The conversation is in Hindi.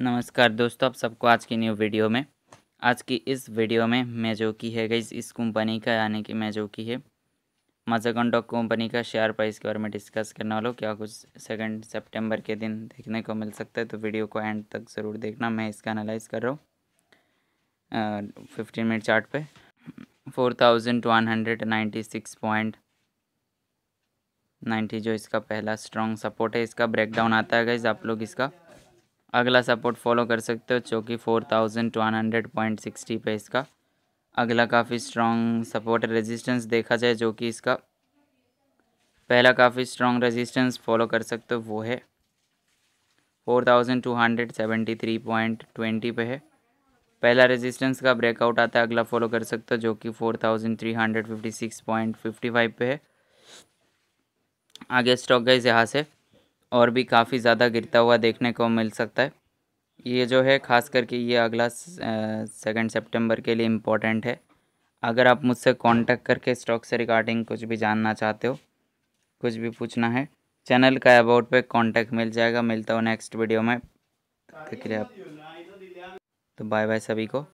नमस्कार दोस्तों आप सबको आज की न्यू वीडियो में आज की इस वीडियो में मैं जो की है गई इस कंपनी का यानी कि मैं जो की है मजाकॉन्डॉक कंपनी का शेयर प्राइस के बारे में डिस्कस करने वालों क्या कुछ सेकंड सितंबर के दिन देखने को मिल सकता है तो वीडियो को एंड तक ज़रूर देखना मैं इसका एनालाइज कर रहा हूँ फिफ्टीन मिनट चार्ट पे four thousand one hundred ninety six point ninety जो इसका पहला स्ट्रॉन्ग सपोर्ट है इसका ब्रेकडाउन आता है गाइज आप लोग इसका अगला सपोर्ट फॉलो कर सकते हो जो कि four thousand one hundred point sixty पे इसका अगला काफ़ी स्ट्रॉन्ग सपोर्ट रेजिस्टेंस देखा जाए जो कि इसका पहला काफ़ी स्ट्रॉन्ग रेजिस्टेंस फॉलो कर सकते हो वो है four thousand two hundred seventy three point twenty पे है पहला रेजिस्टेंस का ब्रेकआउट आता है अगला फॉलो कर सकते हो जो कि four thousand three hundred fifty six point fifty five पे है आगे स्टॉक गए यहाँ से और भी काफ़ी ज़्यादा गिरता हुआ देखने को मिल सकता है ये जो है ख़ास करके ये अगला सेकेंड सेप्टेम्बर के लिए इम्पोर्टेंट है अगर आप मुझसे कांटेक्ट करके स्टॉक से रिगार्डिंग कुछ भी जानना चाहते हो कुछ भी पूछना है चैनल का अबाउट पे कांटेक्ट मिल जाएगा मिलता हूँ नेक्स्ट वीडियो में आप तो बाय बाय सभी को